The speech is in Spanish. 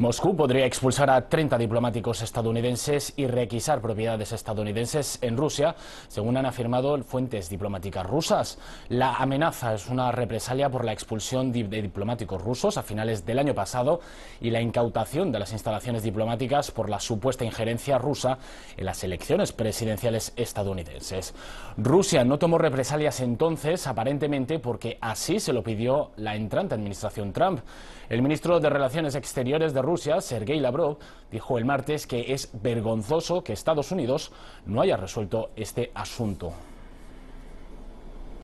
Moscú podría expulsar a 30 diplomáticos estadounidenses y requisar propiedades estadounidenses en Rusia, según han afirmado fuentes diplomáticas rusas. La amenaza es una represalia por la expulsión de diplomáticos rusos a finales del año pasado y la incautación de las instalaciones diplomáticas por la supuesta injerencia rusa en las elecciones presidenciales estadounidenses. Rusia no tomó represalias entonces, aparentemente porque así se lo pidió la entrante administración Trump. El ministro de Relaciones Exteriores de Rusia, Sergei Lavrov, dijo el martes que es vergonzoso que Estados Unidos no haya resuelto este asunto.